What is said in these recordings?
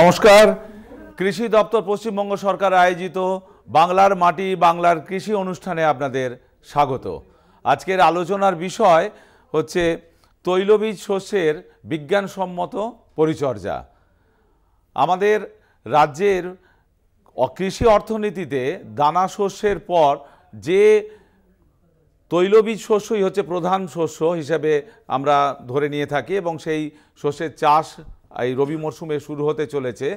নমস্কার কৃষি দপ্তর পশ্চিমবঙ্গ সরকার আয়োজিত বাংলার মাটি বাংলার কৃষি অনুষ্ঠানে আপনাদের স্বাগত আজকের আলোচনার বিষয় হচ্ছে তৈলবীজ শস্যের বিজ্ঞানসম্মত পরিচর্যা আমাদের রাজ্যের কৃষি অর্থনীতিতে দানা শস্যের পর যে তৈলবীজ শস্যই হচ্ছে প্রধান শস্য হিসেবে আমরা ধরে নিয়ে থাকি এবং সেই শস্যের চাষ এই রবি মরশুমে শুরু হতে চলেছে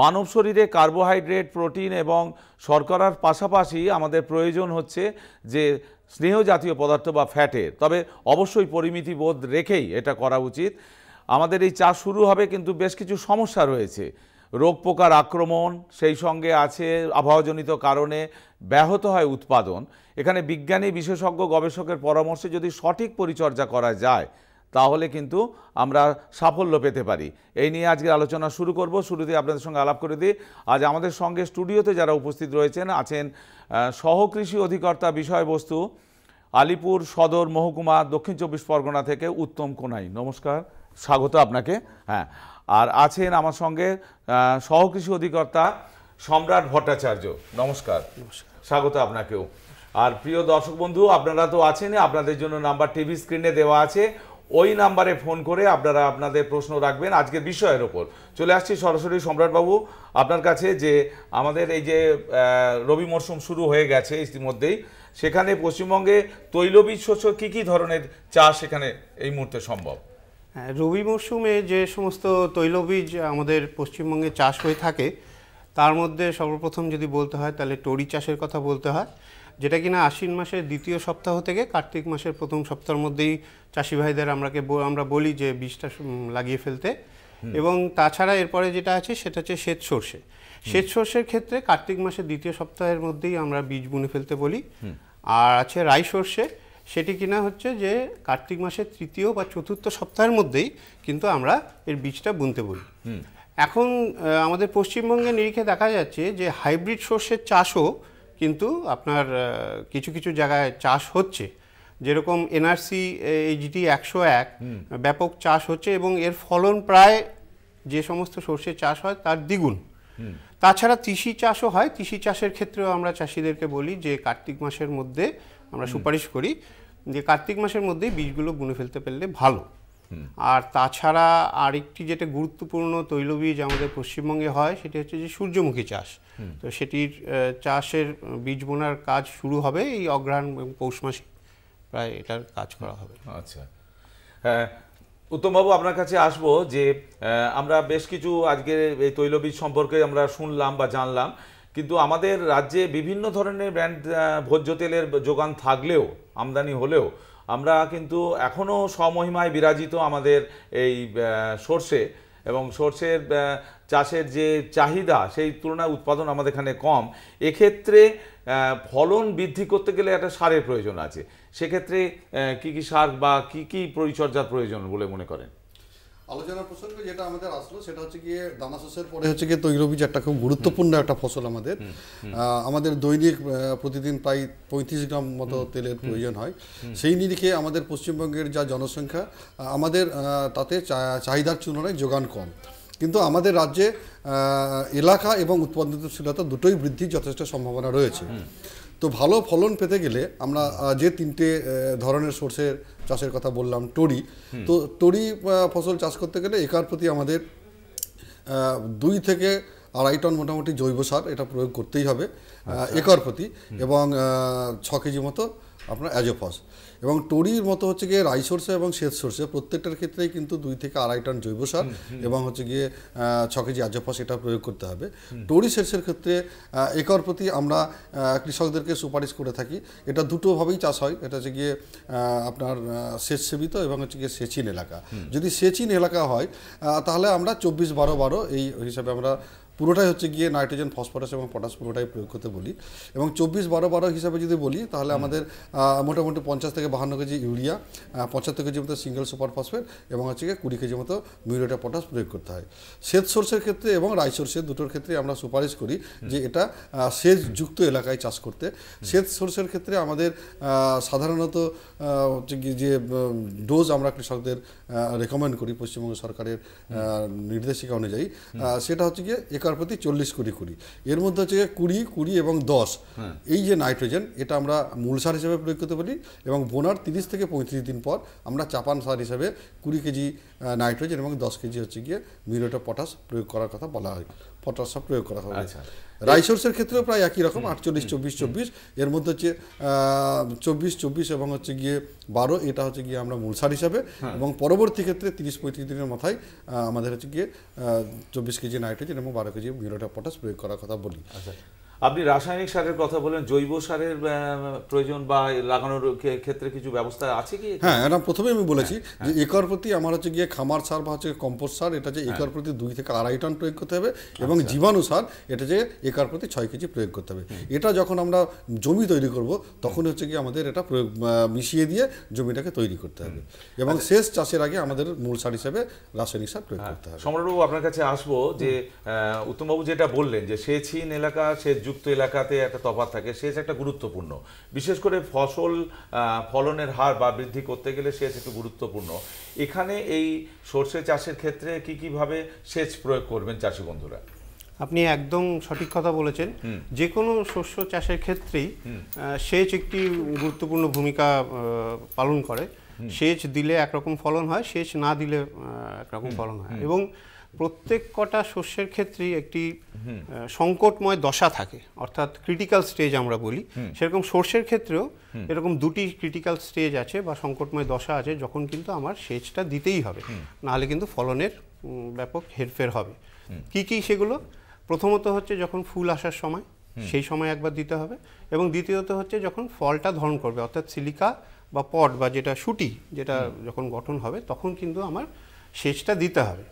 মানব শরীরে কার্বোহাইড্রেট প্রোটিন এবং শর্করার পাশাপাশি আমাদের প্রয়োজন হচ্ছে যে স্নেহ জাতীয় পদার্থ বা ফ্যাটে তবে অবশ্যই পরিমিতি বোধ রেখেই এটা করা উচিত আমাদের এই চাষ শুরু হবে কিন্তু বেশ কিছু সমস্যা রয়েছে রোগ পোকার আক্রমণ সেই সঙ্গে আছে আবহাওয়াজনিত কারণে ব্যাহত হয় উৎপাদন এখানে বিজ্ঞানী বিশেষজ্ঞ গবেষকের পরামর্শে যদি সঠিক পরিচর্যা করা যায় তাহলে কিন্তু আমরা সাফল্য পেতে পারি এই নিয়ে আজকে আলোচনা শুরু করব শুরুতে আপনাদের সঙ্গে আলাপ করে দিই আজ আমাদের সঙ্গে স্টুডিওতে যারা উপস্থিত রয়েছেন আছেন সহকৃষি অধিকর্তা বিষয়বস্তু আলিপুর সদর মহকুমা দক্ষিণ চব্বিশ পরগনা থেকে উত্তম কোনাই নমস্কার স্বাগত আপনাকে হ্যাঁ আর আছেন আমার সঙ্গে সহকৃষি অধিকর্তা সম্রাট ভট্টাচার্য নমস্কার স্বাগত আপনাকেও আর প্রিয় দর্শক বন্ধু আপনারা তো আছেন আপনাদের জন্য নাম্বার টিভি স্ক্রিনে দেওয়া আছে ওই নাম্বারে ফোন করে আপনারা আপনাদের প্রশ্ন রাখবেন আজকের বিষয়ের ওপর চলে আসছি সরাসরি সম্রাটবাবু আপনার কাছে যে আমাদের এই যে রবি মরশুম শুরু হয়ে গেছে ইতিমধ্যেই সেখানে পশ্চিমবঙ্গে তৈলবীজ শস্য কী কী ধরনের চাষ সেখানে এই মুহূর্তে সম্ভব হ্যাঁ, রবি মরশুমে যে সমস্ত তৈলবীজ আমাদের পশ্চিমবঙ্গে চাষ হয়ে থাকে তার মধ্যে সর্বপ্রথম যদি বলতে হয় তাহলে টরি চাষের কথা বলতে হয় যেটা কিনা আশ্বিন মাসের দ্বিতীয় সপ্তাহ থেকে কার্তিক মাসের প্রথম সপ্তাহের মধ্যেই চাষি ভাইদের আমরাকে আমরা বলি যে বীজটা লাগিয়ে ফেলতে এবং তাছাড়া এরপরে যেটা আছে সেটা হচ্ছে শ্বেত সর্ষে শ্বেত সর্ষের ক্ষেত্রে কার্তিক মাসের দ্বিতীয় সপ্তাহের মধ্যেই আমরা বীজ বুনে ফেলতে বলি আর আছে রাই সর্ষে সেটি কিনা হচ্ছে যে কার্তিক মাসের তৃতীয় বা চতুর্থ সপ্তাহের মধ্যেই কিন্তু আমরা এর বীজটা বুনতে বলি এখন আমাদের পশ্চিমবঙ্গের নিরিখে দেখা যাচ্ছে যে হাইব্রিড সর্ষের চাষও কিন্তু আপনার কিছু কিছু জায়গায় চাষ হচ্ছে যেরকম এনআরসি এইচডি একশো এক ব্যাপক চাষ হচ্ছে এবং এর ফলন প্রায় যে সমস্ত সর্ষে চাষ হয় তার দ্বিগুণ তাছাড়া তিসি চাষও হয় তিসি চাষের ক্ষেত্রেও আমরা চাষিদেরকে বলি যে কার্তিক মাসের মধ্যে আমরা সুপারিশ করি যে কার্তিক মাসের মধ্যেই বীজগুলো বুনে ফেলতে পারলে ভালো আর তাছাড়া আরেকটি যেটা গুরুত্বপূর্ণ তৈলবীজ আমাদের পশ্চিমবঙ্গে হয় সেটি হচ্ছে যে সূর্যমুখী চাষ তো সেটির চাষের বীজ বোনার কাজ শুরু হবে এই অগ্রহায়ণ পৌষ মাসে প্রায় এটার কাজ করা হবে আচ্ছা হ্যাঁ উত্তমবাবু আপনার কাছে আসব যে আমরা বেশ কিছু আজকে এই তৈলবীজ সম্পর্কে আমরা শুনলাম বা জানলাম কিন্তু আমাদের রাজ্যে বিভিন্ন ধরনের ব্র্যান্ড ভোজ্য তেলের যোগান থাকলেও আমদানি হলেও আমরা কিন্তু এখনও স্বমহিমায় বিরাজিত আমাদের এই সর্ষে এবং সর্ষের চাষের যে চাহিদা সেই তুলনায় উৎপাদন আমাদের এখানে কম এক্ষেত্রে ফলন বৃদ্ধি করতে গেলে একটা সারের প্রয়োজন আছে সেক্ষেত্রে কী কী সার বা কী কী পরিচর্যার প্রয়োজন বলে মনে করেন আলোচনার প্রসঙ্গ যেটা আমাদের আসলো সেটা হচ্ছে গিয়ে দানা শস্যের পরে হচ্ছে গিয়ে তৈরবীজ একটা খুব গুরুত্বপূর্ণ একটা ফসল আমাদের আমাদের দৈনিক প্রতিদিন প্রায় পঁয়ত্রিশ গ্রাম মতো তেলের প্রয়োজন হয় সেই নিরিখে আমাদের পশ্চিমবঙ্গের যা জনসংখ্যা আমাদের তাতে চাহিদার তুলনায় যোগান কম কিন্তু আমাদের রাজ্যে এলাকা এবং উৎপাদনশীলতা দুটোই বৃদ্ধির যথেষ্ট সম্ভাবনা রয়েছে তো ভালো ফলন পেতে গেলে আমরা যে তিনটে ধরনের সোর্সের চাষের কথা বললাম টরি তো টরি ফসল চাষ করতে গেলে একার প্রতি আমাদের দুই থেকে আড়াই টন মোটামুটি জৈব সার এটা প্রয়োগ করতেই হবে আচ্ছা। একর প্রতি এবং ছ কেজি মতো আপনার অ্যাজোফস এবং টরির মতো হচ্ছে গিয়ে রাই সর্ষে এবং শ্বেত সর্ষে প্রত্যেকটার ক্ষেত্রেই কিন্তু দুই থেকে আড়াই টন জৈব সার এবং হচ্ছে গিয়ে ছ কেজি আজফা সেটা প্রয়োগ করতে হবে টরি সর্ষের ক্ষেত্রে একর প্রতি আমরা কৃষকদেরকে সুপারিশ করে থাকি এটা দুটোভাবেই চাষ হয় এটা হচ্ছে গিয়ে আপনার সেচ সেবিত এবং হচ্ছে গিয়ে সেচিন এলাকা যদি সেচিন এলাকা হয় তাহলে আমরা চব্বিশ বারো বারো এই হিসাবে আমরা পুরোটাই হচ্ছে গিয়ে নাইট্রোজেন ফসফরাস এবং পটাশ পুরোটাই প্রয়োগ করতে বলি এবং চব্বিশ বারো বারো হিসাবে যদি বলি তাহলে আমাদের মোটামুটি পঞ্চাশ থেকে বাহান্ন কেজি ইউরিয়া পঁচাত্তর কেজি মতো সিঙ্গেল সুপার ফসফেট এবং হচ্ছে গিয়ে কুড়ি কেজি মতো মিউরেটা পটাশ প্রয়োগ করতে হয় সেচ সোর্সের ক্ষেত্রে এবং রাই সোর্সের দুটোর ক্ষেত্রে আমরা সুপারিশ করি যে এটা সেচ যুক্ত এলাকায় চাষ করতে সেচ সোর্সের ক্ষেত্রে আমাদের সাধারণত হচ্ছে যে ডোজ আমরা কৃষকদের রেকমেন্ড করি পশ্চিমবঙ্গ সরকারের নির্দেশিকা অনুযায়ী সেটা হচ্ছে গিয়ে একর প্রতি চল্লিশ কুড়ি কুড়ি এর মধ্যে হচ্ছে কুড়ি কুড়ি এবং দশ হ্যাঁ। এই যে নাইট্রোজেন এটা আমরা মূল সার হিসেবে প্রয়োগ করতে পারি এবং বোনার তিরিশ থেকে পঁয়ত্রিশ দিন পর আমরা চাপান সার হিসেবে কুড়ি কেজি নাইট্রোজেন এবং দশ কেজি হচ্ছে গিয়ে মিউরেট অফ পটাশ প্রয়োগ করার কথা বলা হয় সব প্রয়োগ করা হবে আচ্ছা। রাইসোর্সের ক্ষেত্রেও প্রায় একই রকম আটচল্লিশ চব্বিশ চব্বিশ এর মধ্যে হচ্ছে চব্বিশ চব্বিশ এবং হচ্ছে গিয়ে বারো এটা হচ্ছে গিয়ে আমরা মূলসার হিসাবে হ্যাঁ। এবং পরবর্তী ক্ষেত্রে তিরিশ পঁয়ত্রিশ দিনের মাথায় আমাদের হচ্ছে গিয়ে চব্বিশ কেজি নাইট্রোজেন এবং বারো কেজি মিউরেট অফ পটাশ প্রয়োগ করার কথা বলি আচ্ছা। আপনি রাসায়নিক সারের কথা বলেন জৈব সারের প্রয়োজন বা লাগানোর ক্ষেত্রে কিছু ব্যবস্থা আছে কি হ্যাঁ এটা প্রথমে আমি বলেছি হ্যাঁ, যে হ্যাঁ। একর প্রতি আমার হচ্ছে গিয়ে খামার সার বা হচ্ছে কম্পোস্ট সার এটা যে হ্যাঁ। একর প্রতি দুই থেকে আড়াই টন প্রয়োগ করতে হবে এবং আচ্ছা। জীবাণু সার এটা যে একর প্রতি ছয় কেজি প্রয়োগ করতে হবে এটা যখন আমরা জমি তৈরি করব তখন হচ্ছে গিয়ে আমাদের এটা প্রয়োগ মিশিয়ে দিয়ে জমিটাকে তৈরি করতে হবে এবং শেষ আচ্ছা। চাষের আগে আমাদের মূল সার হিসেবে রাসায়নিক সার প্রয়োগ করতে হবে সম্রাটবাবু আপনার কাছে আসবো যে উত্তমবাবু যেটা বললেন যে সেচিন এলাকা সেচ যুক্ত এলাকাতে একটা তফাত থাকে সেচ একটা গুরুত্বপূর্ণ বিশেষ করে ফসল ফলনের হার বা বৃদ্ধি করতে গেলে সেচ একটু গুরুত্বপূর্ণ এখানে এই সর্ষে চাষের ক্ষেত্রে কি কিভাবে সেচ প্রয়োগ করবেন চাষি বন্ধুরা আপনি একদম সঠিক কথা বলেছেন যে কোনো শস্য চাষের ক্ষেত্রেই সেচ একটি গুরুত্বপূর্ণ ভূমিকা পালন করে সেচ দিলে একরকম ফলন হয় সেচ না দিলে একরকম ফলন হয় এবং প্রত্যেক কটা শস্যের ক্ষেত্রে একটি সংকটময় দশা থাকে অর্থাৎ ক্রিটিক্যাল স্টেজ আমরা বলি সেরকম সর্ষের ক্ষেত্রেও এরকম দুটি ক্রিটিক্যাল স্টেজ আছে বা সংকটময় দশা আছে যখন কিন্তু আমার সেচটা দিতেই হবে নাহলে কিন্তু ফলনের ব্যাপক হেরফের হবে কি কি সেগুলো প্রথমত হচ্ছে যখন ফুল আসার সময় সেই সময় একবার দিতে হবে এবং দ্বিতীয়ত হচ্ছে যখন ফলটা ধরন করবে অর্থাৎ সিলিকা বা পট বা যেটা সুটি যেটা যখন গঠন হবে তখন কিন্তু আমার সেচটা দিতে হবে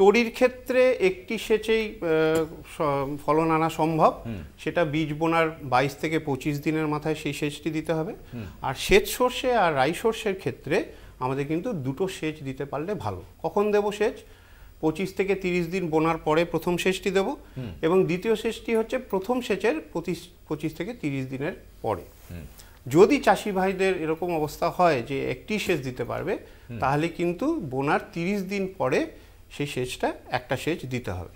তরির ক্ষেত্রে একটি সেচেই ফলন আনা সম্ভব সেটা বীজ বোনার বাইশ থেকে পঁচিশ দিনের মাথায় সেই সেচটি দিতে হবে আর সেচ সর্ষে আর রাই সর্ষের ক্ষেত্রে আমাদের কিন্তু দুটো সেচ দিতে পারলে ভালো কখন দেব সেচ পঁচিশ থেকে তিরিশ দিন বোনার পরে প্রথম সেচটি দেব এবং দ্বিতীয় সেচটি হচ্ছে প্রথম সেচের পঁচিশ পঁচিশ থেকে তিরিশ দিনের পরে যদি চাষি ভাইদের এরকম অবস্থা হয় যে একটি সেচ দিতে পারবে তাহলে কিন্তু বোনার তিরিশ দিন পরে সেই সেচটা একটা সেচ দিতে হবে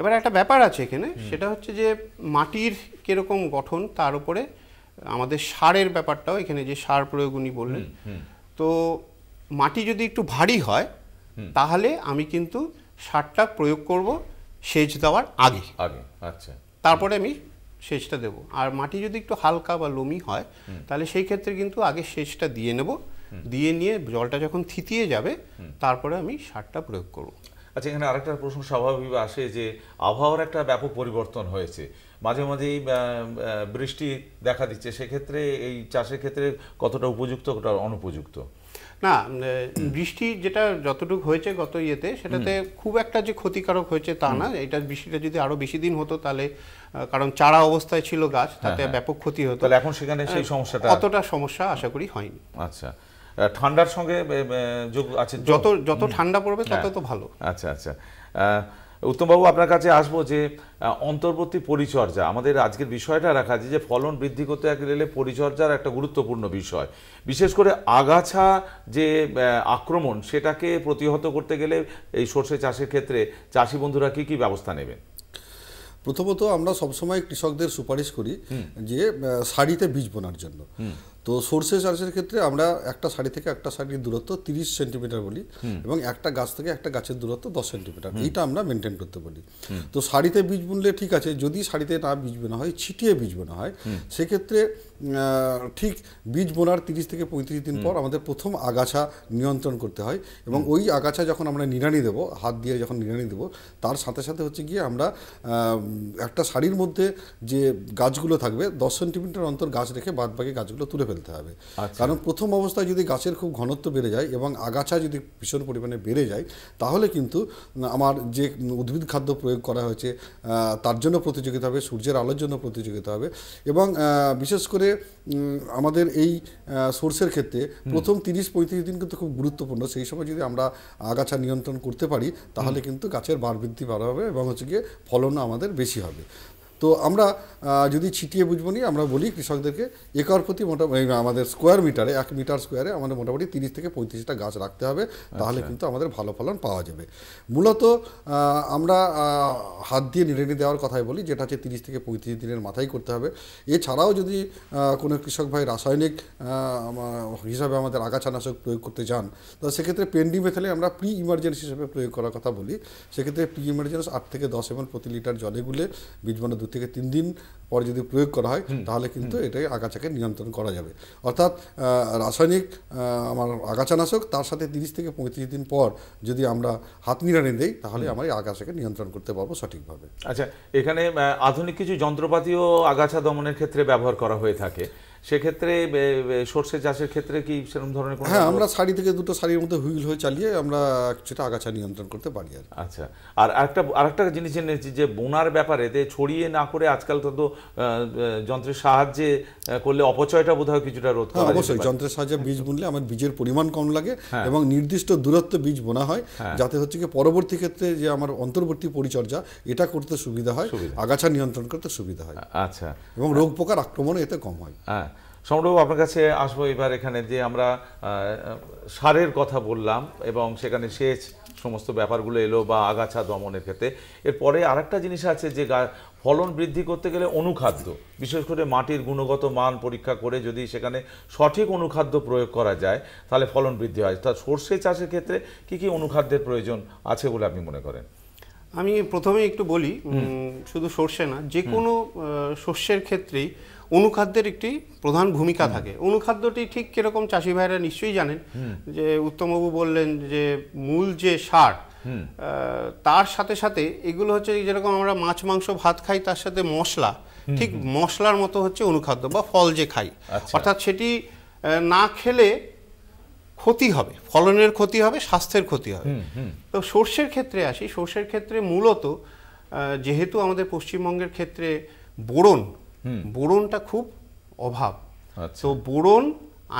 এবার একটা ব্যাপার আছে এখানে সেটা হচ্ছে যে মাটির কীরকম গঠন তার উপরে আমাদের সারের ব্যাপারটাও এখানে যে সার প্রয়োগ উনি বললেন তো মাটি যদি একটু ভারী হয় তাহলে আমি কিন্তু সারটা প্রয়োগ করব সেচ দেওয়ার আগে আগে আচ্ছা তারপরে আমি সেচটা দেব আর মাটি যদি একটু হালকা বা লোমি হয় তাহলে সেই ক্ষেত্রে কিন্তু আগে সেচটা দিয়ে নেব দিয়ে নিয়ে জলটা যখন থিতিয়ে যাবে তারপরে আমি সারটা প্রয়োগ করব আচ্ছা এখানে আরেকটা প্রশ্ন স্বাভাবিক আসে যে আবহাওয়ার একটা ব্যাপক পরিবর্তন হয়েছে মাঝে মাঝেই বৃষ্টি দেখা দিচ্ছে সেক্ষেত্রে এই চাষের ক্ষেত্রে কতটা উপযুক্ত কতটা অনুপযুক্ত না বৃষ্টি যেটা যতটুকু হয়েছে গত ইয়েতে সেটাতে খুব একটা যে ক্ষতিকারক হয়েছে তা না এটা বৃষ্টিটা যদি আরো বেশি দিন হতো তাহলে কারণ চারা অবস্থায় ছিল গাছ হ্যাঁ, তাতে হ্যাঁ। ব্যাপক ক্ষতি হতো তাহলে এখন সেখানে সেই সমস্যাটা অতটা সমস্যা আশা করি হয়নি আচ্ছা ঠান্ডার সঙ্গে যত যত ঠান্ডা পড়বে তত হ্যাঁ। তো ভালো আচ্ছা আচ্ছা উত্তমবাবু আপনার কাছে আসবো যে অন্তর্বর্তী পরিচর্যা আমাদের আজকের বিষয়টা রাখা যে ফলন বৃদ্ধি করতে গেলে পরিচর্যার একটা গুরুত্বপূর্ণ বিষয় বিশেষ করে আগাছা যে আক্রমণ সেটাকে প্রতিহত করতে গেলে এই সর্ষে চাষের ক্ষেত্রে চাষি বন্ধুরা কি কি ব্যবস্থা নেবেন প্রথমত আমরা সবসময় কৃষকদের সুপারিশ করি যে সারিতে বীজ বোনার জন্য তো সর্ষে চাষের ক্ষেত্রে আমরা একটা শাড়ি থেকে একটা শাড়ির দূরত্ব তিরিশ সেন্টিমিটার বলি এবং একটা গাছ থেকে একটা গাছের দূরত্ব দশ সেন্টিমিটার এইটা আমরা মেনটেন করতে বলি তো শাড়িতে বীজ বুনলে ঠিক আছে যদি শাড়িতে না বীজ বোনা হয় ছিটিয়ে বীজ বোনা হয় সেক্ষেত্রে ঠিক বীজ বোনার তিরিশ থেকে পঁয়ত্রিশ দিন পর আমাদের প্রথম আগাছা নিয়ন্ত্রণ করতে হয় এবং ওই আগাছা যখন আমরা নিড়ানি দেব হাত দিয়ে যখন নিড়ানি দেব তার সাথে সাথে হচ্ছে গিয়ে আমরা একটা শাড়ির মধ্যে যে গাছগুলো থাকবে দশ সেন্টিমিটার অন্তর গাছ রেখে বাদ বাকি গাছগুলো তুলে ফেলতে হবে আচ্ছা। কারণ প্রথম অবস্থায় যদি গাছের খুব ঘনত্ব বেড়ে যায় এবং আগাছা যদি ভীষণ পরিমাণে বেড়ে যায় তাহলে কিন্তু আমার যে উদ্ভিদ খাদ্য প্রয়োগ করা হয়েছে তার জন্য প্রতিযোগিতা হবে সূর্যের আলোর জন্য প্রতিযোগিতা হবে এবং বিশেষ করে আমাদের এই সোর্সের ক্ষেত্রে প্রথম তিরিশ পঁয়ত্রিশ দিন কিন্তু খুব গুরুত্বপূর্ণ সেই সময় যদি আমরা আগাছা নিয়ন্ত্রণ করতে পারি তাহলে কিন্তু গাছের বার বৃদ্ধি হবে এবং হচ্ছে গিয়ে ফলনও আমাদের বেশি হবে তো আমরা যদি ছিটিয়ে বুঝবো নি আমরা বলি কৃষকদেরকে একর প্রতি মোটামুটি আমাদের স্কোয়ার মিটারে এক মিটার স্কোয়ারে আমাদের মোটামুটি তিরিশ থেকে পঁয়ত্রিশটা গাছ রাখতে হবে তাহলে আচ্ছা। কিন্তু আমাদের ভালো ফলন পাওয়া যাবে মূলত আমরা হাত দিয়ে নিয়ে দেওয়ার কথাই বলি যেটা হচ্ছে তিরিশ থেকে পঁয়ত্রিশ দিনের মাথায় করতে হবে এছাড়াও যদি কোনো কৃষক ভাই রাসায়নিক হিসাবে আমাদের আগাছানাশক প্রয়োগ করতে চান তো সেক্ষেত্রে পেন্ডিমেথেলে আমরা প্রি ইমার্জেন্সি হিসাবে প্রয়োগ করার কথা বলি সেক্ষেত্রে প্রি ইমার্জেন্স আট থেকে দশ এমন প্রতি লিটার জলে গুলে বীজ দু থেকে তিন দিন পরে যদি প্রয়োগ করা হয় তাহলে কিন্তু এটাই আগাছাকে নিয়ন্ত্রণ করা যাবে অর্থাৎ রাসায়নিক আমার আগাছানাশক তার সাথে তিরিশ থেকে পঁয়ত্রিশ দিন পর যদি আমরা হাত নিড়ানি দিই তাহলে আমরা এই আগাছাকে নিয়ন্ত্রণ করতে পারবো সঠিকভাবে আচ্ছা এখানে আধুনিক কিছু যন্ত্রপাতিও আগাছা দমনের ক্ষেত্রে ব্যবহার করা হয়ে থাকে সেক্ষেত্রে সর্ষে চাষের ক্ষেত্রে কি সেরকম ধরনের হ্যাঁ আমরা শাড়ি থেকে দুটো শাড়ির মধ্যে হুইল হয়ে চালিয়ে আমরা সেটা আগাছা নিয়ন্ত্রণ করতে পারি আর আচ্ছা আর একটা আরেকটা জিনিস জেনেছি যে বোনার ব্যাপারে যে ছড়িয়ে না করে আজকাল তত যন্ত্রের সাহায্যে করলে অপচয়টা বোধ হয় কিছুটা রোধ হ্যাঁ, করা অবশ্যই যন্ত্রের সাহায্যে বীজ বুনলে আমার বীজের পরিমাণ কম লাগে হ্যাঁ। এবং নির্দিষ্ট দূরত্বে বীজ বোনা হয় হ্যাঁ। যাতে হচ্ছে কি পরবর্তী ক্ষেত্রে যে আমার অন্তর্বর্তী পরিচর্যা এটা করতে সুবিধা হয় আগাছা নিয়ন্ত্রণ করতে সুবিধা হয় আচ্ছা এবং রোগ পোকার আক্রমণ এতে কম হয় হ্যাঁ সম্রাটবাবু আপনার কাছে আসবো এবার এখানে যে আমরা সারের কথা বললাম এবং সেখানে সেচ সমস্ত ব্যাপারগুলো এলো বা আগাছা দমনের ক্ষেত্রে এরপরে আরেকটা জিনিস আছে যে ফলন বৃদ্ধি করতে গেলে অনুখাদ্য বিশেষ করে মাটির গুণগত মান পরীক্ষা করে যদি সেখানে সঠিক অনুখাদ্য প্রয়োগ করা যায় তাহলে ফলন বৃদ্ধি হয় তা সর্ষে চাষের ক্ষেত্রে কি কি অনুখাদ্যের প্রয়োজন আছে বলে আপনি মনে করেন আমি প্রথমে একটু বলি শুধু সর্ষে না যে কোনো শস্যের ক্ষেত্রেই অনুখাদ্যের একটি প্রধান ভূমিকা থাকে অনুখাদ্যটি ঠিক কীরকম চাষি ভাইরা নিশ্চয়ই জানেন যে উত্তমবাবু বললেন যে মূল যে সার তার সাথে সাথে এগুলো হচ্ছে যেরকম আমরা মাছ মাংস ভাত খাই তার সাথে মশলা ঠিক মশলার মতো হচ্ছে অনুখাদ্য বা ফল যে খাই আচ্ছা। অর্থাৎ সেটি না খেলে ক্ষতি হবে ফলনের ক্ষতি হবে স্বাস্থ্যের ক্ষতি হবে তো সর্ষের ক্ষেত্রে আসি সর্ষের ক্ষেত্রে মূলত যেহেতু আমাদের পশ্চিমবঙ্গের ক্ষেত্রে বোরন বোরনটা খুব অভাব তো আচ্ছা। বোরন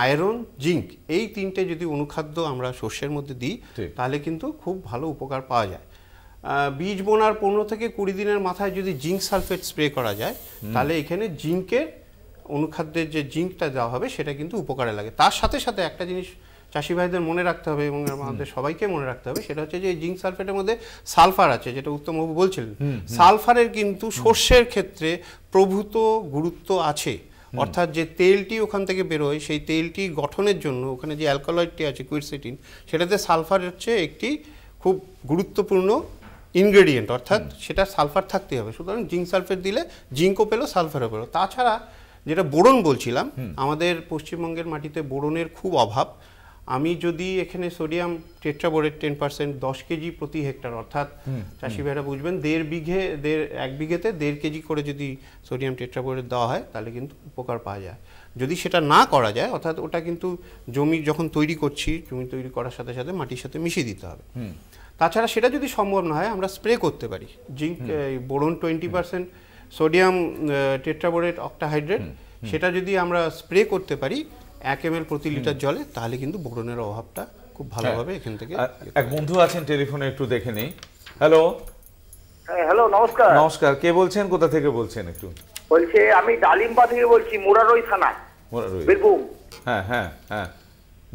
আয়রন জিঙ্ক এই তিনটে যদি অনুখাদ্য আমরা শস্যের মধ্যে দিই তাহলে কিন্তু খুব ভালো উপকার পাওয়া যায় বীজ বোনার পনেরো থেকে কুড়ি দিনের মাথায় যদি জিঙ্ক সালফেট স্প্রে করা যায় তাহলে এখানে জিঙ্কের অনুখাদ্যের যে জিঙ্কটা দেওয়া হবে সেটা কিন্তু উপকারে লাগে তার সাথে সাথে একটা জিনিস চাষি ভাইদের মনে রাখতে হবে এবং আমাদের সবাইকে মনে রাখতে হবে সেটা হচ্ছে যে জিঙ্ক সালফেটের মধ্যে সালফার আছে যেটা বাবু বলছিলেন সালফারের কিন্তু সর্ষের ক্ষেত্রে প্রভূত গুরুত্ব আছে অর্থাৎ যে তেলটি ওখান থেকে বেরোয় সেই তেলটি গঠনের জন্য ওখানে যে অ্যালকোলয়েডটি আছে কুইরসেটিন সেটাতে সালফার হচ্ছে একটি খুব গুরুত্বপূর্ণ ইনগ্রেডিয়েন্ট অর্থাৎ সেটা সালফার থাকতেই হবে সুতরাং জিঙ্ক সালফেট দিলে জিঙ্কও পেলো সালফারও পেলো তাছাড়া যেটা বোরন বলছিলাম আমাদের পশ্চিমবঙ্গের মাটিতে বোরনের খুব অভাব আমি যদি এখানে সোডিয়াম টেট্রাবোরেট টেন পার্সেন্ট দশ কেজি প্রতি হেক্টর অর্থাৎ চাষি ভাইরা বুঝবেন দেড় বিঘে দেড় এক বিঘেতে দেড় কেজি করে যদি সোডিয়াম টেট্রাবোরেট দেওয়া হয় তাহলে কিন্তু উপকার পাওয়া যায় যদি সেটা না করা যায় অর্থাৎ ওটা কিন্তু জমি যখন তৈরি করছি জমি তৈরি করার সাথে সাথে মাটির সাথে মিশিয়ে দিতে হবে তাছাড়া সেটা যদি সম্ভব না হয় আমরা স্প্রে করতে পারি zinc boron twenty percent sodium tetraborate octahydrate সেটা যদি আমরা স্প্রে করতে পারি এক এম প্রতি লিটার জলে তাহলে কিন্তু বোরনের অভাবটা খুব হ্যাঁ। ভালোভাবে এখান থেকে ইয়ে এক বন্ধু আছেন টেলিফোনে একটু দেখে নেই হ্যালো হ্যাঁ, হ্যালো নমস্কার নমস্কার কে বলছেন কোথা থেকে বলছেন একটু বলছে আমি ডালিম্বা থেকে বলছি মুরারই থানা মুরারই বীরভূম হ্যাঁ হ্যাঁ হ্যাঁ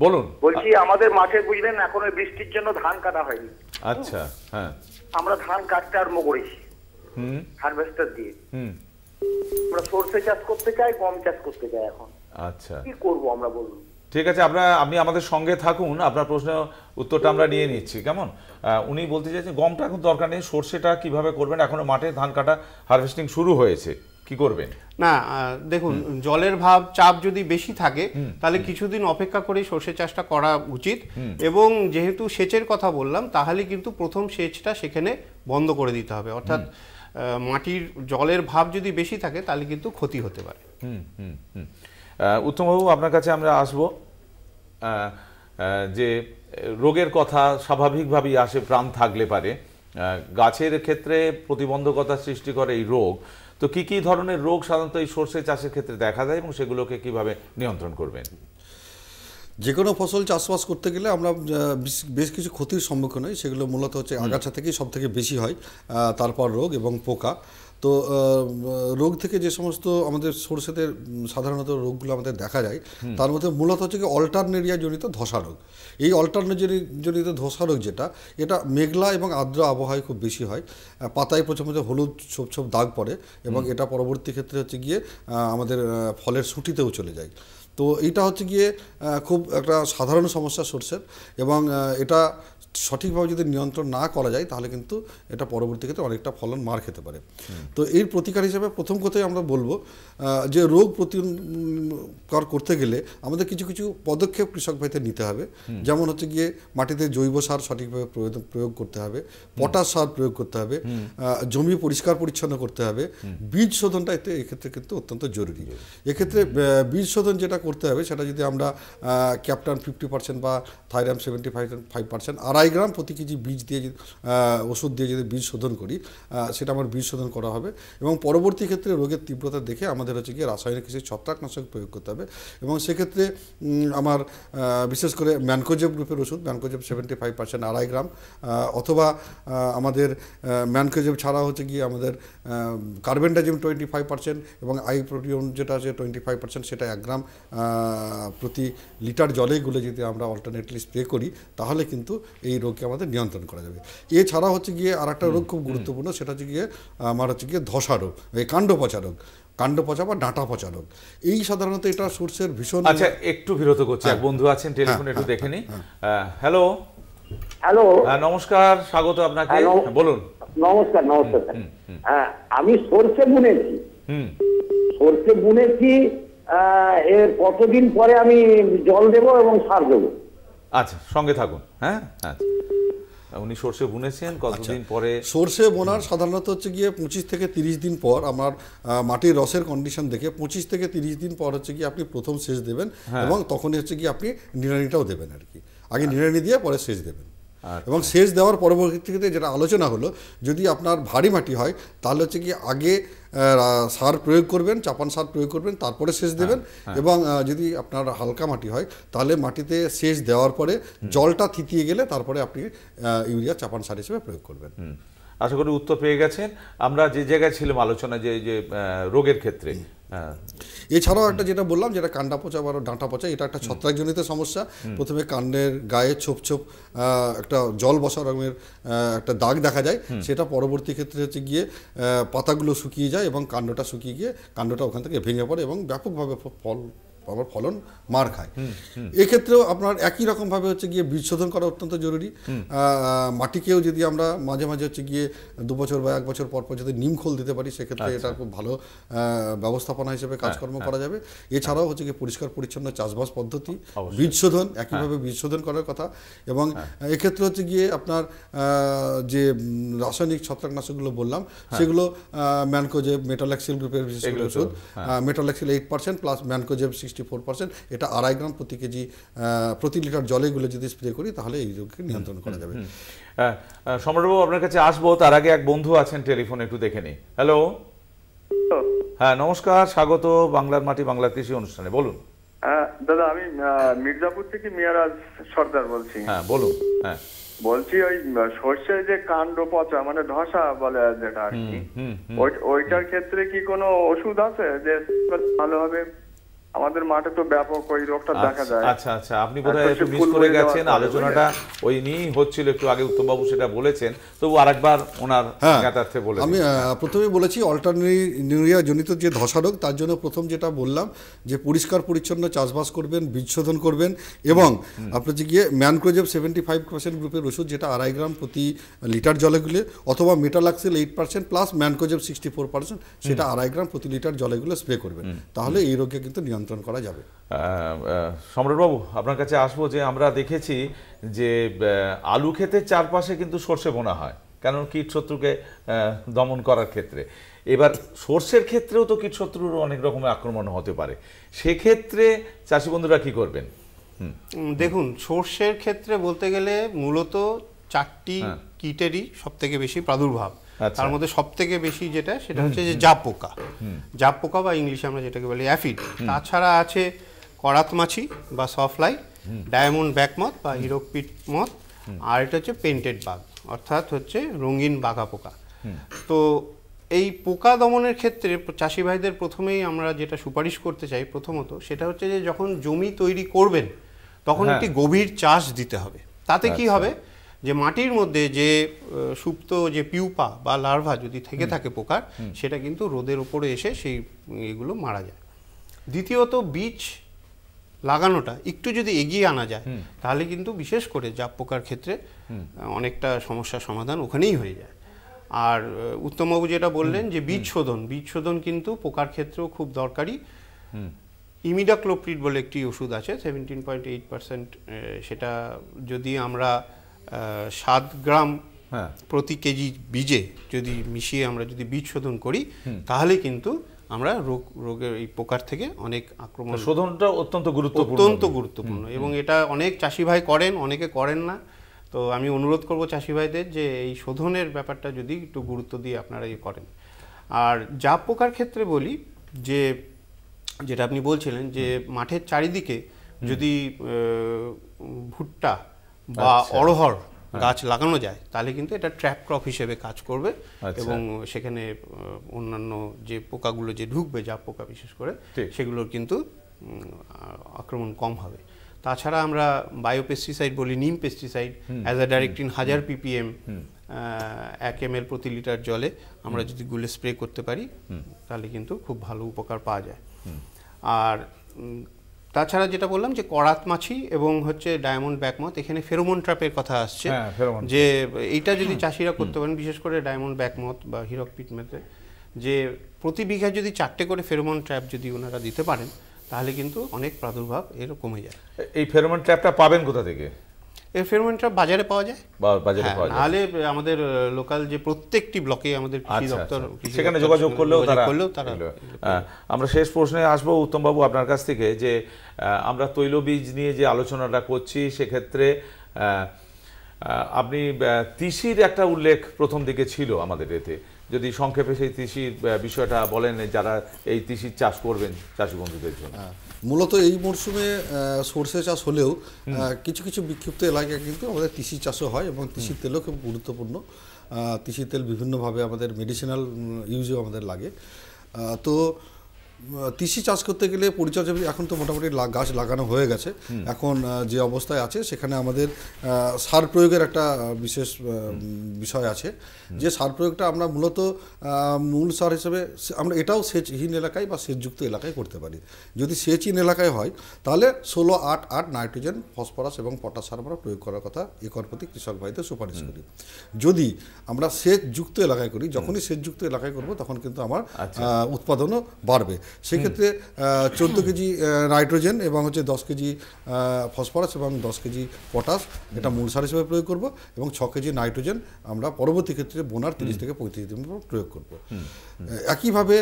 বলুন বলছি আমাদের মাঠে বুঝলেন এখন ওই বৃষ্টির জন্য ধান কাটা হয়নি আচ্ছা হ্যাঁ আমরা ধান কাটতে আরম্ভ করেছি হুম হারভেস্টার দিয়ে হুম আমরা সর্ষে চাষ করতে চাই গম চাষ করতে চাই এখন আচ্ছা কি করব আমরা বলুন ঠিক আছে আপনারা আপনি আমাদের সঙ্গে থাকুন আপনার প্রশ্ন উত্তরটা আমরা নিয়ে নিচ্ছি কেমন উনি বলতে চাইছেন গমটা এখন দরকার নেই সর্ষেটা কিভাবে করবেন এখনো মাঠে ধান কাটা হারভেস্টিং শুরু হয়েছে কি করবেন না দেখুন জলের ভাব চাপ যদি বেশি থাকে তাহলে কিছুদিন অপেক্ষা করে সর্ষে চাষটা করা উচিত এবং যেহেতু সেচের কথা বললাম তাহলে কিন্তু প্রথম সেচটা সেখানে বন্ধ করে দিতে হবে অর্থাৎ মাটির জলের ভাব যদি বেশি থাকে তাহলে কিন্তু ক্ষতি হতে পারে হুম হুম হুম উত্তমবাবু আপনার কাছে আমরা আসব যে রোগের কথা স্বাভাবিকভাবেই আসে প্রাণ থাকলে পারে গাছের ক্ষেত্রে প্রতিবন্ধকতা সৃষ্টি করে এই রোগ তো কি কি ধরনের রোগ সাধারণত এই সর্ষে চাষের ক্ষেত্রে দেখা যায় এবং সেগুলোকে কিভাবে নিয়ন্ত্রণ করবেন যে কোনো ফসল চাষবাস করতে গেলে আমরা বেশ কিছু ক্ষতির সম্মুখীন হই সেগুলো মূলত হচ্ছে আগাছা থেকেই সব থেকে বেশি হয় তারপর রোগ এবং পোকা তো রোগ থেকে যে সমস্ত আমাদের সর্ষেতে সাধারণত রোগগুলো আমাদের দেখা যায় তার মধ্যে মূলত হচ্ছে কি অল্টারনেরিয়া জনিত ধসা রোগ এই অল্টারনেরিয়া জনিত ধসা রোগ যেটা এটা মেঘলা এবং আর্দ্র আবহাওয়ায় খুব বেশি হয় পাতায় প্রথমত হলুদ ছোপ ছোপ দাগ পড়ে এবং এটা পরবর্তী ক্ষেত্রে হচ্ছে গিয়ে আমাদের ফলের সুটিতেও চলে যায় তো এটা হচ্ছে গিয়ে খুব একটা সাধারণ সমস্যা সর্ষের এবং এটা সঠিকভাবে যদি নিয়ন্ত্রণ না করা যায় তাহলে কিন্তু এটা পরবর্তী ক্ষেত্রে অনেকটা ফলন মার খেতে পারে তো এর প্রতিকার হিসেবে প্রথম কথাই আমরা বলবো যে রোগ প্রতিকার করতে গেলে আমাদের কিছু কিছু পদক্ষেপ কৃষক ভাইতে নিতে হবে যেমন হচ্ছে গিয়ে মাটিতে জৈব সার সঠিকভাবে প্রয়োগ করতে হবে পটাশ সার প্রয়োগ করতে হবে জমি পরিষ্কার পরিচ্ছন্ন করতে হবে বীজ শোধনটা এতে এক্ষেত্রে কিন্তু অত্যন্ত জরুরি এক্ষেত্রে বীজ শোধন যেটা করতে হবে সেটা যদি আমরা ক্যাপটান ফিফটি পার্সেন্ট বা thiram seventy five five percent আড়াই গ্রাম প্রতি কেজি বীজ দিয়ে ওষুধ দিয়ে যদি বীজ শোধন করি সেটা আমার বীজ শোধন করা হবে এবং পরবর্তী ক্ষেত্রে রোগের তীব্রতা দেখে আমাদের হচ্ছে গিয়ে রাসায়নিক কিছু ছত্রাকনাশক প্রয়োগ করতে হবে এবং সেক্ষেত্রে আমার বিশেষ করে ম্যানকোজেব গ্রুপের ওষুধ ম্যানকোজেব সেভেন্টি ফাইভ পার্সেন্ট আড়াই গ্রাম অথবা আমাদের ম্যানকোজেব ছাড়া হচ্ছে গিয়ে আমাদের কার্বেন্ডাজিম টোয়েন্টি ফাইভ পার্সেন্ট এবং আইপ্রোটিয়ন যেটা আছে টোয়েন্টি ফাইভ পার্সেন্ট সেটা এক গ্রাম প্রতি লিটার জলে গুলে যদি আমরা অল্টারনেটলি স্প্রে করি তাহলে কিন্তু এই রোগকে আমাদের নিয়ন্ত্রণ করা যাবে এছাড়া হচ্ছে গিয়ে আর একটা রোগ খুব গুরুত্বপূর্ণ সেটা হচ্ছে গিয়ে আমার হচ্ছে গিয়ে ধসা রোগ এই কাণ্ড পচা রোগ কাণ্ড পচা বা ডাঁটা পচা রোগ এই সাধারণত এটা সোর্সের ভীষণ আচ্ছা একটু বিরত করছি হ্যাঁ। এক বন্ধু আছেন হ্যাঁ, টেলিফোনে একটু হ্যাঁ, দেখে নিই হ্যালো হ্যালো নমস্কার স্বাগত আপনাকে বলুন নমস্কার নমস্কার আমি সর্ষে বুনেছি সর্ষে বুনেছি এর কতদিন পরে আমি জল দেব এবং সার দেব আচ্ছা সঙ্গে থাকুন হ্যাঁ আচ্ছা উনি সর্ষে বুনেছেন আচ্ছা। কতদিন পরে সর্ষে বোনার সাধারণত হচ্ছে গিয়ে পঁচিশ থেকে তিরিশ দিন পর আমার মাটির রসের কন্ডিশন দেখে পঁচিশ থেকে তিরিশ দিন পর হচ্ছে গিয়ে আপনি প্রথম সেচ দেবেন হ্যাঁ। এবং তখনই হচ্ছে গিয়ে আপনি নিড়ানিটাও দেবেন আর কি আগে নিড়ানি দিয়ে পরে সেচ দেবেন আচ্ছা। এবং সেচ দেওয়ার পরবর্তীতে যেটা আলোচনা হলো যদি আপনার ভারী মাটি হয় তাহলে হচ্ছে কি আগে সার প্রয়োগ করবেন চাপান সার প্রয়োগ করবেন তারপরে সেচ হ্যাঁ, দেবেন হ্যাঁ। এবং যদি আপনার হালকা মাটি হয় তাহলে মাটিতে সেচ দেওয়ার পরে জলটা থিতিয়ে গেলে তারপরে আপনি ইউরিয়া চাপান সার হিসেবে প্রয়োগ করবেন আশা করি উত্তর পেয়ে গেছেন আমরা যে জায়গায় ছিলাম আলোচনা যে যে রোগের ক্ষেত্রে এছাড়াও একটা যেটা বললাম যেটা কান্ডা পচা বা ডাঁটা পচা এটা একটা ছত্রাকজনিত সমস্যা প্রথমে কান্ডের গায়ে ছোপ ছোপ একটা জল বসা রকমের একটা দাগ দেখা যায় সেটা পরবর্তী ক্ষেত্রে হচ্ছে গিয়ে পাতাগুলো শুকিয়ে যায় এবং কাণ্ডটা শুকিয়ে গিয়ে কাণ্ডটা ওখান থেকে ভেঙে পড়ে এবং ব্যাপকভাবে ফল আমার ফলন মার খায় এক্ষেত্রেও আপনার একই রকমভাবে হচ্ছে গিয়ে বীজ শোধন করা অত্যন্ত জরুরি মাটিকেও যদি আমরা মাঝে মাঝে হচ্ছে গিয়ে দু বছর বা এক বছর পর পর যদি নিম খোল দিতে পারি সেক্ষেত্রে আচ্ছা। এটা খুব ভালো ব্যবস্থাপনা হিসেবে হ্যাঁ, কাজকর্ম করা হ্যাঁ। যাবে এছাড়াও হচ্ছে গিয়ে পরিষ্কার পরিচ্ছন্ন চাষবাস পদ্ধতি বীজ শোধন হ্যাঁ। একইভাবে বীজ শোধন করার কথা এবং এক্ষেত্রে হচ্ছে গিয়ে আপনার যে রাসায়নিক ছত্রাকনাশকগুলো বললাম সেগুলো ম্যানকোজেব মেটালাক্সিল গ্রুপের বিশেষ ওষুধ metalaxyl eight percent plus mancozeb six sixty four percent এটা আড়াই গ্রাম প্রতি কেজি প্রতি লিটার জলে গুলে যদি স্প্রে করি তাহলে এই রোগকে নিয়ন্ত্রণ করা যাবে হ্যাঁ, সম্রাটবাবু আপনার কাছে আসবো তার আগে এক বন্ধু আছেন টেলিফোন একটু দেখে নিই হ্যালো হ্যাঁ নমস্কার স্বাগত বাংলার মাটি বাংলা কৃষি অনুষ্ঠানে বলুন দাদা আমি মির্জাপুর থেকে মিয়ারাজ সর্দার বলছি হ্যাঁ বলুন হ্যাঁ বলছি ওই সর্ষের যে কাণ্ড পচা মানে ধসা বলে যেটা আর কি ওইটার ক্ষেত্রে কি কোনো ওষুধ আছে যে ভালো হবে আমাদের মাঠে তো ব্যাপক ওই রোগটা আচ্ছা, দেখা যায় আচ্ছা আচ্ছা আপনি বোধহয় একটু মিস করে গেছেন আলোচনাটা ওই নিয়েই হচ্ছিল একটু আগে উত্তমবাবু সেটা বলেছেন তবু আরেকবার ওনার জ্ঞাতার্থে হ্যাঁ, বলে আমি প্রথমেই বলেছি অল্টারনেটিভ জনিত যে ধসা রোগ তার জন্য প্রথম যেটা বললাম যে পরিষ্কার পরিচ্ছন্ন চাষবাস করবেন বীজ করবেন এবং আপনার যে গিয়ে ম্যানক্রোজেব সেভেন্টি ফাইভ পার্সেন্ট গ্রুপের ওষুধ যেটা আড়াই গ্রাম প্রতি লিটার জলে গুলে অথবা metalaxyl eight percent plus mancozeb sixty four percent সেটা আড়াই গ্রাম প্রতি লিটার জলে গুলে স্প্রে করবেন তাহলে এই রোগে কিন্তু নিয়ন্ত্রণ নিয়ন্ত্রণ করা যাবে সম্রাটবাবু আপনার কাছে আসবো যে আমরা দেখেছি যে আলু ক্ষেতের চারপাশে কিন্তু সর্ষে বোনা হয় কারণ কীট শত্রুকে দমন করার ক্ষেত্রে এবার সর্ষের ক্ষেত্রেও তো কীট শত্রুর অনেক রকমের আক্রমণ হতে পারে সেক্ষেত্রে চাষি বন্ধুরা কী করবেন দেখুন সর্ষের ক্ষেত্রে বলতে গেলে মূলত চারটি হ্যাঁ। কীটেরই সবথেকে বেশি প্রাদুর্ভাব আচ্ছা। তার মধ্যে সব থেকে বেশি যেটা সেটা হচ্ছে যে জাপ পোকা জাপ পোকা বা ইংলিশে আমরা যেটাকে বলি অ্যাফিড তাছাড়া আছে করাত মাছি বা সফলাই ডায়মন্ড ব্যাকমথ বা হিরোকপিট মত আর এটা হচ্ছে পেন্টেড বাঘ অর্থাৎ হচ্ছে রঙিন বাঘা পোকা তো এই পোকা দমনের ক্ষেত্রে চাষি ভাইদের প্রথমেই আমরা যেটা সুপারিশ করতে চাই প্রথমত সেটা হচ্ছে যে যখন জমি তৈরি করবেন তখন হ্যাঁ। একটি গভীর চাষ দিতে হবে তাতে কি আচ্ছা। হবে যে মাটির মধ্যে যে সুপ্ত যে পিউপা বা লার্ভা যদি থেকে থাকে পোকার সেটা কিন্তু রোদের ওপরে এসে সেই এগুলো মারা যায় দ্বিতীয়ত বীজ লাগানোটা একটু যদি এগিয়ে আনা যায় তাহলে কিন্তু বিশেষ করে জাপ পোকার ক্ষেত্রে অনেকটা সমস্যার সমাধান ওখানেই হয়ে যায় আর উত্তমবাবু যেটা বললেন যে বীজ শোধন বীজ শোধন কিন্তু পোকার ক্ষেত্রেও খুব দরকারি ইমিডাক্লোপ্রিট বলে একটি ওষুধ আছে সেভেন্টিন পয়েন্ট এইট পার্সেন্ট সেটা যদি আমরা সাত গ্রাম হ্যাঁ। প্রতি কেজি বীজে যদি মিশিয়ে আমরা যদি বীজ শোধন করি তাহলে কিন্তু আমরা রোগ রোগের এই পোকার থেকে অনেক আক্রমণ শোধনটা অত্যন্ত গুরুত্বপূর্ণ অত্যন্ত গুরুত্বপূর্ণ এবং এটা অনেক চাষি ভাই করেন অনেকে করেন না তো আমি অনুরোধ করব চাষি ভাইদের যে এই শোধনের ব্যাপারটা যদি একটু গুরুত্ব দিয়ে আপনারা ইয়ে করেন আর যা পোকার ক্ষেত্রে বলি যে যেটা আপনি বলছিলেন যে মাঠের চারিদিকে যদি ভুট্টা বা আচ্ছা। অরহর হ্যাঁ। গাছ লাগানো যায় তাহলে কিন্তু এটা ট্র্যাপ ক্রপ হিসেবে কাজ করবে আচ্ছা। এবং সেখানে অন্যান্য যে পোকাগুলো যে ঢুকবে যা পোকা বিশেষ করে সেগুলোর কিন্তু আক্রমণ কম হবে তাছাড়া আমরা বায়োপেস্টিসাইড বলি নিম পেস্টিসাইড অ্যাজ আ ডাইরেক্টিন হাজার পিপিএম এক এম প্রতি লিটার জলে আমরা যদি গুলে স্প্রে করতে পারি তাহলে কিন্তু খুব ভালো উপকার পাওয়া যায় আর তাছাড়া যেটা বললাম যে করাত মাছি এবং হচ্ছে ডায়মন্ড ব্যাকমত এখানে ফেরোমন ট্র্যাপের কথা আসছে হ্যাঁ, যে এইটা যদি চাষিরা করতে পারেন বিশেষ করে ডায়মন্ড ব্যাকমত বা হিরক পিটমেতে যে প্রতি বিঘা যদি চারটে করে ফেরোমন ট্র্যাপ যদি ওনারা দিতে পারেন তাহলে কিন্তু অনেক প্রাদুর্ভাব এর কমে যায় এই ফেরোমন ট্র্যাপটা পাবেন কোথা থেকে এর ফেরোমোনটা বাজারে পাওয়া যায় বাজারে হ্যাঁ, পাওয়া যায় আমাদের লোকাল যে প্রত্যেকটি ব্লকে আমাদের কৃষি আচ্ছা, দপ্তর আচ্ছা। সেখানে যোগাযোগ করলেও তারা করলেও তারা হ্যাঁ, আমরা শেষ প্রশ্নে আসবো বাবু আপনার কাছ থেকে যে আমরা তৈলবীজ নিয়ে যে আলোচনাটা করছি সেক্ষেত্রে আপনি তিসির একটা উল্লেখ প্রথম দিকে ছিল আমাদের এতে যদি সংক্ষেপে সেই তিসির বিষয়টা বলেন যারা এই তিসির চাষ করবেন চাষি বন্ধুদের জন্য হ্যাঁ। মূলত এই মরশুমে সর্ষে চাষ হলেও কিছু কিছু বিক্ষিপ্ত এলাকায় কিন্তু আমাদের তিসি চাষও হয় এবং তিসির তেলও খুব গুরুত্বপূর্ণ তিসির তেল বিভিন্নভাবে আমাদের মেডিসিনাল ইউজেও আমাদের লাগে তো তিসি চাষ করতে গেলে পরিচর্যা এখন তো মোটামুটি গাছ লাগানো হয়ে গেছে এখন যে অবস্থায় আছে সেখানে আমাদের সার প্রয়োগের একটা বিশেষ বিষয় আছে যে সার প্রয়োগটা আমরা মূলত মূল সার হিসেবে আমরা এটাও সেচহীন এলাকায় বা সেচযুক্ত এলাকায় করতে পারি যদি সেচহীন এলাকায় হয় তাহলে ষোলো আট আট নাইট্রোজেন ফসফরাস এবং পটাশ সার আমরা প্রয়োগ করার কথা একর প্রতি কৃষক ভাইদের সুপারিশ করি যদি আমরা সেচযুক্ত এলাকায় করি যখনই সেচযুক্ত এলাকায় করব তখন কিন্তু আমার আচ্ছা। উৎপাদনও বাড়বে সেক্ষেত্রে চোদ্দো কেজি নাইট্রোজেন এবং হচ্ছে দশ কেজি ফসফরাস এবং দশ কেজি পটাশ এটা মূল সার হিসেবে প্রয়োগ করব এবং ছ কেজি নাইট্রোজেন আমরা পরবর্তী ক্ষেত্রে বোনার তিরিশ থেকে পঁয়ত্রিশ দিন প্রয়োগ করব একইভাবে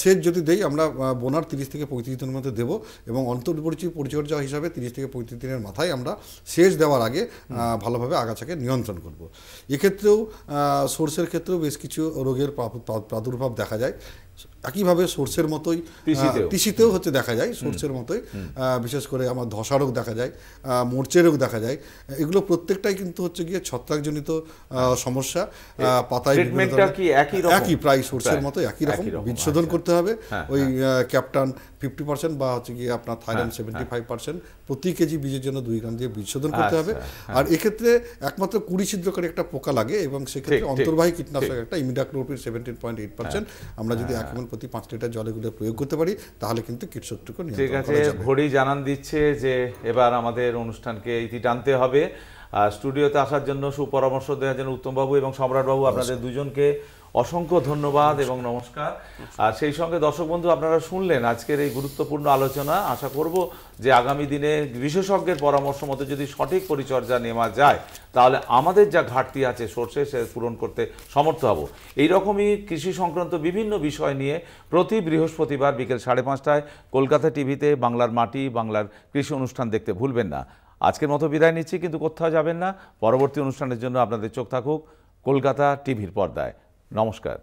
সেচ যদি দেই আমরা বোনার তিরিশ থেকে পঁয়ত্রিশ দিনের মধ্যে দেবো এবং অন্তর্পরিচয় পরিচর্যা হিসাবে তিরিশ থেকে পঁয়ত্রিশ দিনের মাথায় আমরা সেচ দেওয়ার আগে ভালোভাবে আগাছাকে নিয়ন্ত্রণ করব এক্ষেত্রেও সোর্সের ক্ষেত্রেও বেশ কিছু রোগের প্রাদুর্ভাব দেখা যায় একইভাবে সোর্সের মতোই তিসিতেও হচ্ছে দেখা যায় সোর্সের মতোই বিশেষ করে আমার ধসা রোগ দেখা যায় মোর্চে রোগ দেখা যায় এগুলো প্রত্যেকটাই কিন্তু হচ্ছে গিয়ে ছত্রাকজনিত সমস্যা পাতায় একই প্রায় সোর্সের মতো একই রকম বীজ আচ্ছা। করতে হবে হ্যাঁ, ওই ক্যাপ্টান ফিফটি পার্সেন্ট বা হচ্ছে গিয়ে আপনার হ্যাঁ, থাইল্যান্ড সেভেন্টি ফাইভ পার্সেন্ট প্রতি কেজি বীজের জন্য দুই গ্রাম দিয়ে বীজ করতে আচ্ছা, হবে হ্যাঁ। আর এক্ষেত্রে একমাত্র কুড়ি ছিদ্রকারী একটা পোকা লাগে এবং সেক্ষেত্রে অন্তর্বাহী কীটনাশক একটা imidacloprid seventeen point eight percent আমরা যদি এক প্রতি পাঁচ লিটার জল এগুলো প্রয়োগ করতে পারি তাহলে কিন্তু কীটশত্রুকে ঠিক আছে ঘড়ি জানান দিচ্ছে যে এবার আমাদের অনুষ্ঠানকে ইতি টানতে হবে স্টুডিওতে আসার জন্য সুপরামর্শ দেওয়ার জন্য উত্তমবাবু এবং সম্রাটবাবু আপনাদের দুজনকে অসংখ্য ধন্যবাদ এবং নমস্কার আর সেই সঙ্গে দর্শক বন্ধু আপনারা শুনলেন আজকের এই গুরুত্বপূর্ণ আলোচনা আশা করব যে আগামী দিনে বিশেষজ্ঞের পরামর্শ মতো যদি সঠিক পরিচর্যা নেওয়া যায় তাহলে আমাদের যা ঘাটতি আছে সর্ষে সে পূরণ করতে সমর্থ হব এইরকমই কৃষি সংক্রান্ত বিভিন্ন বিষয় নিয়ে প্রতি বৃহস্পতিবার বিকেল সাড়ে পাঁচটায় কলকাতা টিভিতে বাংলার মাটি বাংলার কৃষি অনুষ্ঠান দেখতে ভুলবেন না আজকের মতো বিদায় নিচ্ছি কিন্তু কোথাও যাবেন না পরবর্তী অনুষ্ঠানের জন্য আপনাদের চোখ থাকুক কলকাতা টিভির পর্দায় নমস্কার